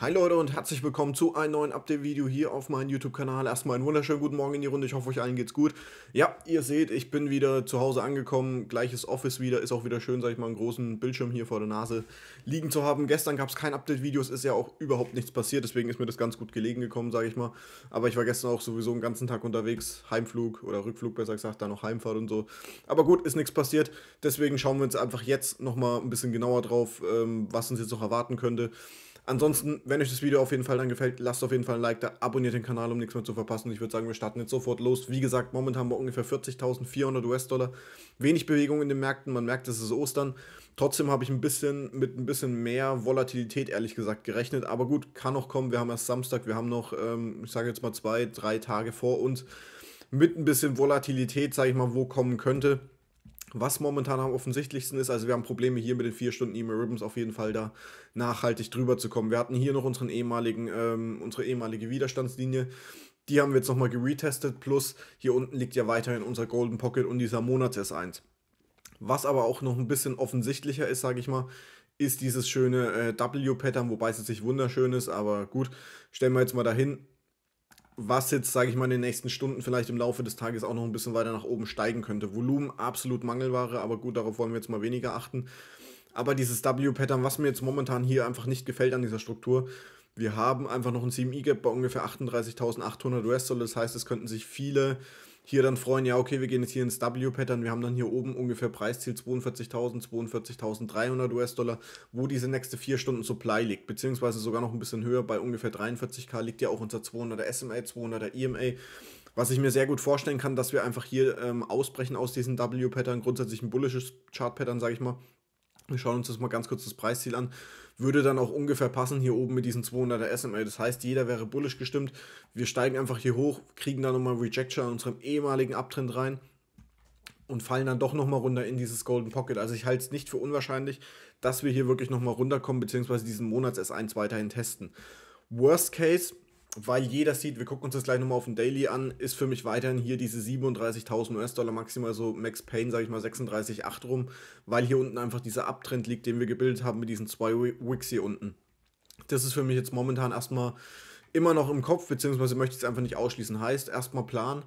Hi Leute und herzlich willkommen zu einem neuen Update-Video hier auf meinem YouTube-Kanal. Erstmal einen wunderschönen guten Morgen in die Runde, ich hoffe euch allen geht's gut. Ja, ihr seht, ich bin wieder zu Hause angekommen, gleiches Office wieder, ist auch wieder schön, sag ich mal, einen großen Bildschirm hier vor der Nase liegen zu haben. Gestern gab es kein Update-Video, es ist ja auch überhaupt nichts passiert, deswegen ist mir das ganz gut gelegen gekommen, sage ich mal. Aber ich war gestern auch sowieso den ganzen Tag unterwegs, Heimflug oder Rückflug besser gesagt, dann noch Heimfahrt und so. Aber gut, ist nichts passiert, deswegen schauen wir uns einfach jetzt nochmal ein bisschen genauer drauf, ähm, was uns jetzt noch erwarten könnte. Ansonsten, wenn euch das Video auf jeden Fall dann gefällt, lasst auf jeden Fall ein Like da, abonniert den Kanal, um nichts mehr zu verpassen. Ich würde sagen, wir starten jetzt sofort los. Wie gesagt, momentan bei ungefähr 40.400 US-Dollar. Wenig Bewegung in den Märkten, man merkt, es ist Ostern. Trotzdem habe ich ein bisschen mit ein bisschen mehr Volatilität, ehrlich gesagt, gerechnet. Aber gut, kann noch kommen. Wir haben erst Samstag, wir haben noch, ähm, ich sage jetzt mal zwei, drei Tage vor uns. Mit ein bisschen Volatilität, sage ich mal, wo kommen könnte was momentan am offensichtlichsten ist, also wir haben Probleme hier mit den 4 Stunden E-Mail Ribbons auf jeden Fall da nachhaltig drüber zu kommen. Wir hatten hier noch unseren ehemaligen, ähm, unsere ehemalige Widerstandslinie. Die haben wir jetzt nochmal geretestet, plus hier unten liegt ja weiterhin unser Golden Pocket und dieser Monats S1. Was aber auch noch ein bisschen offensichtlicher ist, sage ich mal, ist dieses schöne äh, W-Pattern, wobei es jetzt nicht wunderschön ist, aber gut, stellen wir jetzt mal dahin was jetzt, sage ich mal, in den nächsten Stunden vielleicht im Laufe des Tages auch noch ein bisschen weiter nach oben steigen könnte. Volumen absolut Mangelware, aber gut, darauf wollen wir jetzt mal weniger achten. Aber dieses W-Pattern, was mir jetzt momentan hier einfach nicht gefällt an dieser Struktur, wir haben einfach noch ein CME-Gap bei ungefähr 38.800 US-Dollar. Das heißt, es könnten sich viele hier dann freuen, ja, okay, wir gehen jetzt hier ins W-Pattern, wir haben dann hier oben ungefähr Preisziel 42.000, 42.300 US-Dollar, wo diese nächste 4 Stunden Supply liegt, beziehungsweise sogar noch ein bisschen höher, bei ungefähr 43k liegt ja auch unser 200er SMA, 200er EMA, was ich mir sehr gut vorstellen kann, dass wir einfach hier ähm, ausbrechen aus diesem W-Pattern, grundsätzlich ein bullisches Chart-Pattern, sage ich mal, wir schauen uns das mal ganz kurz das Preisziel an. Würde dann auch ungefähr passen hier oben mit diesen 200er SMA. Das heißt, jeder wäre bullish gestimmt. Wir steigen einfach hier hoch, kriegen dann nochmal Rejection an unserem ehemaligen Abtrend rein und fallen dann doch nochmal runter in dieses Golden Pocket. Also ich halte es nicht für unwahrscheinlich, dass wir hier wirklich nochmal runterkommen, beziehungsweise diesen Monats S1 weiterhin testen. Worst Case, weil jeder sieht, wir gucken uns das gleich nochmal auf den Daily an, ist für mich weiterhin hier diese 37.000 US-Dollar maximal so Max Payne, sage ich mal 36,8 rum, weil hier unten einfach dieser Abtrend liegt, den wir gebildet haben mit diesen zwei Wicks hier unten. Das ist für mich jetzt momentan erstmal immer noch im Kopf, beziehungsweise möchte ich es einfach nicht ausschließen. Heißt, erstmal Plan,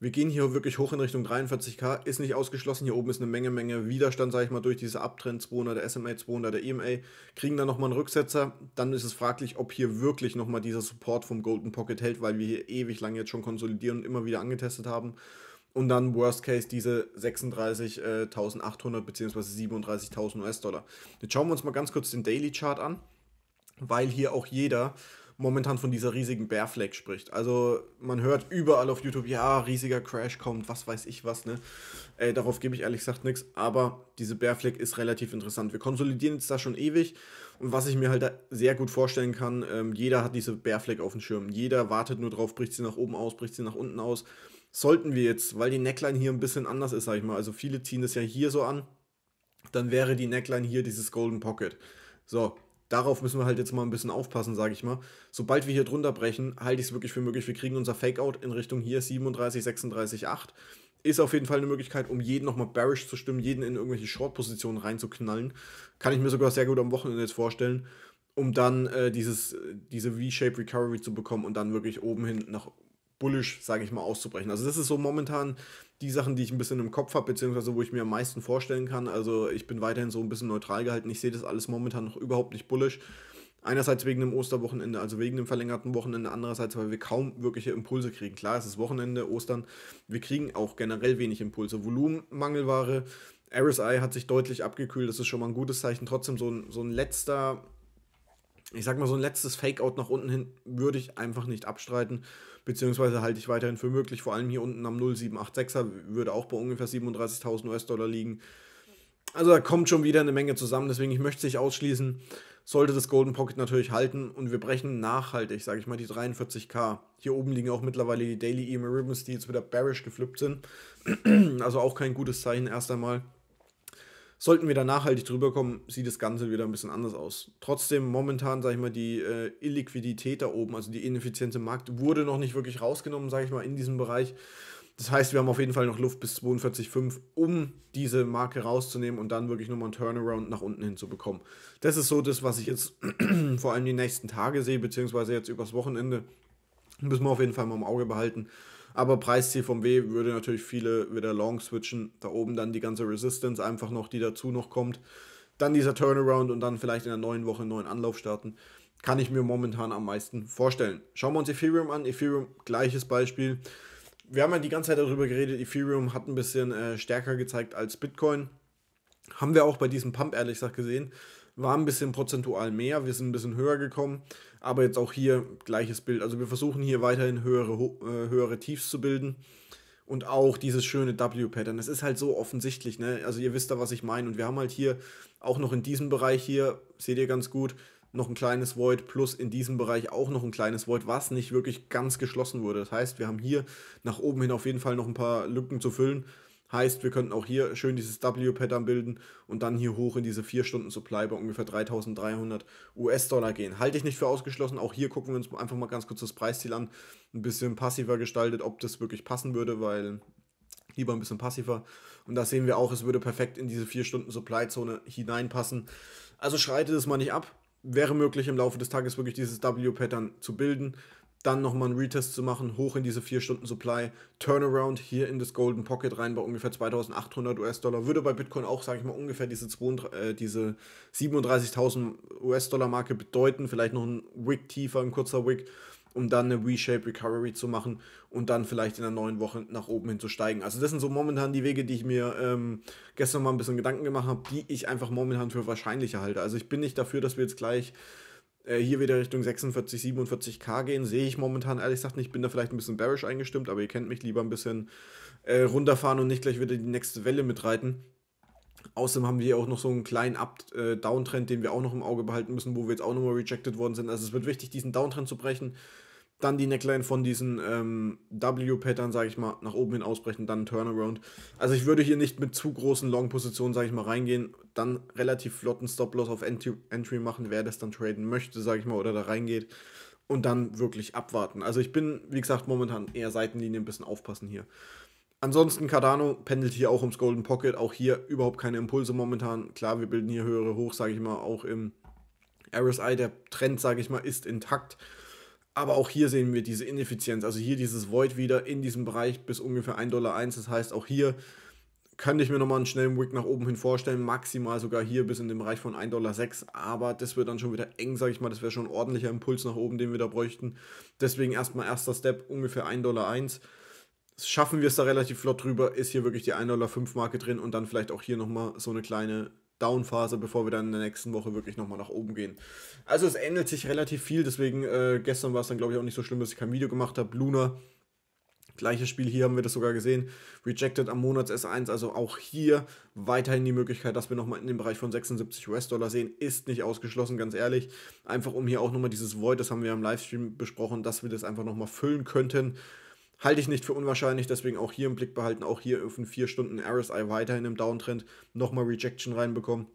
wir gehen hier wirklich hoch in Richtung 43k, ist nicht ausgeschlossen. Hier oben ist eine Menge, Menge Widerstand, sage ich mal, durch diese Abtrend 200, der SMA 200, der EMA. Kriegen dann nochmal einen Rücksetzer, dann ist es fraglich, ob hier wirklich nochmal dieser Support vom Golden Pocket hält, weil wir hier ewig lang jetzt schon konsolidieren und immer wieder angetestet haben. Und dann Worst Case diese 36.800 bzw. 37.000 US-Dollar. Jetzt schauen wir uns mal ganz kurz den Daily Chart an, weil hier auch jeder momentan von dieser riesigen Bear Flag spricht. Also man hört überall auf YouTube, ja, riesiger Crash kommt, was weiß ich was, ne? Ey, darauf gebe ich ehrlich gesagt nichts, aber diese Bear Flag ist relativ interessant. Wir konsolidieren jetzt da schon ewig und was ich mir halt sehr gut vorstellen kann, ähm, jeder hat diese Bear Flag auf dem Schirm. Jeder wartet nur drauf, bricht sie nach oben aus, bricht sie nach unten aus. Sollten wir jetzt, weil die Neckline hier ein bisschen anders ist, sag ich mal, also viele ziehen das ja hier so an, dann wäre die Neckline hier dieses Golden Pocket. So, darauf müssen wir halt jetzt mal ein bisschen aufpassen, sage ich mal. Sobald wir hier drunter brechen, halte ich es wirklich für möglich. Wir kriegen unser Fakeout in Richtung hier 37, 36, 8. Ist auf jeden Fall eine Möglichkeit, um jeden nochmal bearish zu stimmen, jeden in irgendwelche Short-Positionen reinzuknallen. Kann ich mir sogar sehr gut am Wochenende jetzt vorstellen, um dann äh, dieses, diese V-Shape Recovery zu bekommen und dann wirklich oben hin nach bullish, sage ich mal, auszubrechen. Also das ist so momentan die Sachen, die ich ein bisschen im Kopf habe, beziehungsweise wo ich mir am meisten vorstellen kann. Also ich bin weiterhin so ein bisschen neutral gehalten. Ich sehe das alles momentan noch überhaupt nicht bullisch. Einerseits wegen dem Osterwochenende, also wegen dem verlängerten Wochenende, andererseits, weil wir kaum wirkliche Impulse kriegen. Klar, es ist Wochenende, Ostern, wir kriegen auch generell wenig Impulse. Volumenmangelware, RSI hat sich deutlich abgekühlt, das ist schon mal ein gutes Zeichen. Trotzdem so ein, so ein letzter ich sag mal, so ein letztes Fake-Out nach unten hin würde ich einfach nicht abstreiten, beziehungsweise halte ich weiterhin für möglich. Vor allem hier unten am 0786er würde auch bei ungefähr 37.000 US-Dollar liegen. Also da kommt schon wieder eine Menge zusammen, deswegen ich möchte es nicht ausschließen. Sollte das Golden Pocket natürlich halten und wir brechen nachhaltig, sage ich mal, die 43k. Hier oben liegen auch mittlerweile die Daily EMA Ribbons, die jetzt wieder bearish geflippt sind. also auch kein gutes Zeichen erst einmal sollten wir da nachhaltig drüber kommen, sieht das Ganze wieder ein bisschen anders aus. Trotzdem, momentan, sage ich mal, die äh, Illiquidität da oben, also die ineffiziente Markt, wurde noch nicht wirklich rausgenommen, sage ich mal, in diesem Bereich. Das heißt, wir haben auf jeden Fall noch Luft bis 42,5, um diese Marke rauszunehmen und dann wirklich nochmal einen Turnaround nach unten hinzubekommen. Das ist so das, was ich jetzt vor allem die nächsten Tage sehe, beziehungsweise jetzt übers Wochenende. Müssen wir auf jeden Fall mal im Auge behalten. Aber Preisziel vom W würde natürlich viele wieder long switchen. Da oben dann die ganze Resistance einfach noch, die dazu noch kommt. Dann dieser Turnaround und dann vielleicht in der neuen Woche einen neuen Anlauf starten. Kann ich mir momentan am meisten vorstellen. Schauen wir uns Ethereum an. Ethereum, gleiches Beispiel. Wir haben ja die ganze Zeit darüber geredet, Ethereum hat ein bisschen äh, stärker gezeigt als Bitcoin. Haben wir auch bei diesem Pump ehrlich gesagt gesehen. War ein bisschen prozentual mehr, wir sind ein bisschen höher gekommen. Aber jetzt auch hier gleiches Bild. Also wir versuchen hier weiterhin höhere, äh, höhere Tiefs zu bilden. Und auch dieses schöne W-Pattern. Das ist halt so offensichtlich, ne? Also ihr wisst da, was ich meine. Und wir haben halt hier auch noch in diesem Bereich hier, seht ihr ganz gut, noch ein kleines Void plus in diesem Bereich auch noch ein kleines Void, was nicht wirklich ganz geschlossen wurde. Das heißt, wir haben hier nach oben hin auf jeden Fall noch ein paar Lücken zu füllen Heißt, wir könnten auch hier schön dieses W-Pattern bilden und dann hier hoch in diese 4 Stunden Supply bei ungefähr 3300 US-Dollar gehen. Halte ich nicht für ausgeschlossen. Auch hier gucken wir uns einfach mal ganz kurz das Preisziel an. Ein bisschen passiver gestaltet, ob das wirklich passen würde, weil lieber ein bisschen passiver. Und da sehen wir auch, es würde perfekt in diese 4 Stunden Supply-Zone hineinpassen. Also schreitet es mal nicht ab. Wäre möglich im Laufe des Tages wirklich dieses W-Pattern zu bilden dann nochmal einen Retest zu machen, hoch in diese 4 Stunden Supply, Turnaround hier in das Golden Pocket rein bei ungefähr 2800 US-Dollar, würde bei Bitcoin auch, sage ich mal, ungefähr diese, äh, diese 37.000 US-Dollar Marke bedeuten, vielleicht noch ein Wick tiefer, ein kurzer Wick, um dann eine V-Shape Recovery zu machen und dann vielleicht in der neuen Woche nach oben hin zu steigen. Also das sind so momentan die Wege, die ich mir ähm, gestern mal ein bisschen Gedanken gemacht habe, die ich einfach momentan für wahrscheinlicher halte. Also ich bin nicht dafür, dass wir jetzt gleich äh, hier wieder Richtung 46, 47k gehen, sehe ich momentan ehrlich gesagt nicht. Ich Bin da vielleicht ein bisschen bearish eingestimmt, aber ihr kennt mich lieber ein bisschen äh, runterfahren und nicht gleich wieder die nächste Welle mitreiten. Außerdem haben wir hier auch noch so einen kleinen Up äh, Downtrend, den wir auch noch im Auge behalten müssen, wo wir jetzt auch nochmal rejected worden sind. Also es wird wichtig, diesen Downtrend zu brechen dann die Neckline von diesen ähm, W-Pattern, sage ich mal, nach oben hin ausbrechen, dann Turnaround. Also ich würde hier nicht mit zu großen Long-Positionen, sage ich mal, reingehen, dann relativ flotten Stop-Loss auf Entry, Entry machen, wer das dann traden möchte, sage ich mal, oder da reingeht und dann wirklich abwarten. Also ich bin, wie gesagt, momentan eher Seitenlinie ein bisschen aufpassen hier. Ansonsten Cardano pendelt hier auch ums Golden Pocket, auch hier überhaupt keine Impulse momentan. Klar, wir bilden hier höhere Hochs, sage ich mal, auch im RSI, der Trend, sage ich mal, ist intakt. Aber auch hier sehen wir diese Ineffizienz, also hier dieses Void wieder in diesem Bereich bis ungefähr 1,01 Dollar. Das heißt, auch hier könnte ich mir nochmal einen schnellen Wick nach oben hin vorstellen, maximal sogar hier bis in den Bereich von 1,06 Dollar. Aber das wird dann schon wieder eng, sage ich mal. Das wäre schon ein ordentlicher Impuls nach oben, den wir da bräuchten. Deswegen erstmal erster Step, ungefähr 1,01 Dollar. Schaffen wir es da relativ flott drüber, ist hier wirklich die 1,05 Dollar Marke drin und dann vielleicht auch hier nochmal so eine kleine Downphase, bevor wir dann in der nächsten Woche wirklich nochmal nach oben gehen. Also es ändert sich relativ viel, deswegen äh, gestern war es dann glaube ich auch nicht so schlimm, dass ich kein Video gemacht habe. Luna, gleiches Spiel hier haben wir das sogar gesehen. Rejected am Monats S1, also auch hier weiterhin die Möglichkeit, dass wir nochmal in den Bereich von 76 US-Dollar sehen, ist nicht ausgeschlossen, ganz ehrlich. Einfach um hier auch nochmal dieses Void, das haben wir im Livestream besprochen, dass wir das einfach nochmal füllen könnten. Halte ich nicht für unwahrscheinlich, deswegen auch hier im Blick behalten, auch hier auf den 4 Stunden RSI weiterhin im Downtrend, nochmal Rejection reinbekommen.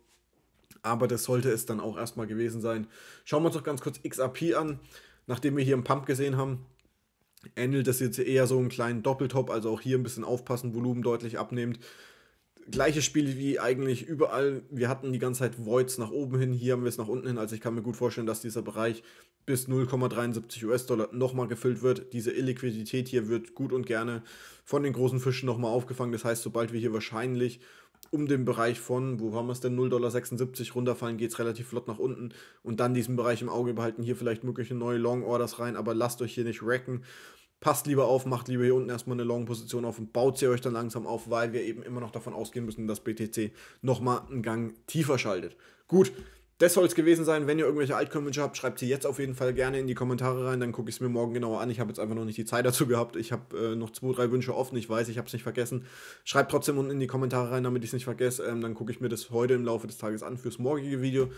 Aber das sollte es dann auch erstmal gewesen sein. Schauen wir uns doch ganz kurz XRP an. Nachdem wir hier einen Pump gesehen haben, ähnelt das jetzt eher so einen kleinen Doppeltop, also auch hier ein bisschen aufpassen, Volumen deutlich abnehmend gleiche Spiel wie eigentlich überall. Wir hatten die ganze Zeit Voids nach oben hin, hier haben wir es nach unten hin. Also ich kann mir gut vorstellen, dass dieser Bereich bis 0,73 US-Dollar nochmal gefüllt wird. Diese Illiquidität hier wird gut und gerne von den großen Fischen nochmal aufgefangen. Das heißt, sobald wir hier wahrscheinlich um den Bereich von, wo haben wir es denn, 0,76 runterfallen, geht es relativ flott nach unten und dann diesen Bereich im Auge behalten. Hier vielleicht mögliche neue Long Orders rein, aber lasst euch hier nicht wrecken passt lieber auf, macht lieber hier unten erstmal eine Long-Position auf und baut sie euch dann langsam auf, weil wir eben immer noch davon ausgehen müssen, dass BTC nochmal einen Gang tiefer schaltet. Gut, das soll es gewesen sein. Wenn ihr irgendwelche Altcoin-Wünsche habt, schreibt sie jetzt auf jeden Fall gerne in die Kommentare rein. Dann gucke ich es mir morgen genauer an. Ich habe jetzt einfach noch nicht die Zeit dazu gehabt. Ich habe äh, noch zwei, drei Wünsche offen. Ich weiß, ich habe es nicht vergessen. Schreibt trotzdem unten in die Kommentare rein, damit ich es nicht vergesse. Ähm, dann gucke ich mir das heute im Laufe des Tages an fürs morgige Video.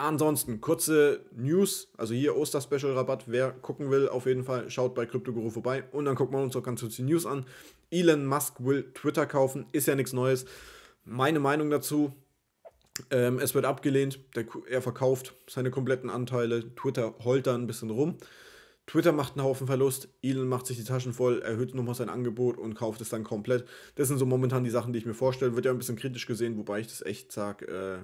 Ansonsten kurze News, also hier Oster-Special-Rabatt, wer gucken will, auf jeden Fall schaut bei CryptoGuru vorbei und dann gucken wir uns auch ganz kurz die News an. Elon Musk will Twitter kaufen, ist ja nichts Neues. Meine Meinung dazu, ähm, es wird abgelehnt, der, er verkauft seine kompletten Anteile, Twitter holt da ein bisschen rum. Twitter macht einen Haufen Verlust, Elon macht sich die Taschen voll, erhöht nochmal sein Angebot und kauft es dann komplett. Das sind so momentan die Sachen, die ich mir vorstelle. Wird ja ein bisschen kritisch gesehen, wobei ich das echt sage, äh,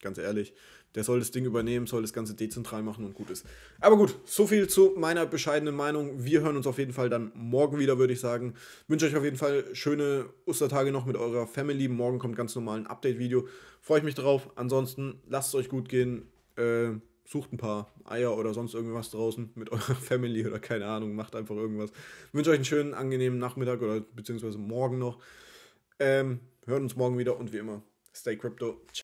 Ganz ehrlich, der soll das Ding übernehmen, soll das Ganze dezentral machen und gut ist. Aber gut, so viel zu meiner bescheidenen Meinung. Wir hören uns auf jeden Fall dann morgen wieder, würde ich sagen. Wünsche euch auf jeden Fall schöne Ostertage noch mit eurer Family. Morgen kommt ganz normal ein Update-Video. Freue ich mich drauf. Ansonsten lasst es euch gut gehen. Äh, sucht ein paar Eier oder sonst irgendwas draußen mit eurer Family oder keine Ahnung. Macht einfach irgendwas. Wünsche euch einen schönen, angenehmen Nachmittag oder beziehungsweise morgen noch. Ähm, hören uns morgen wieder und wie immer, stay crypto. Ciao.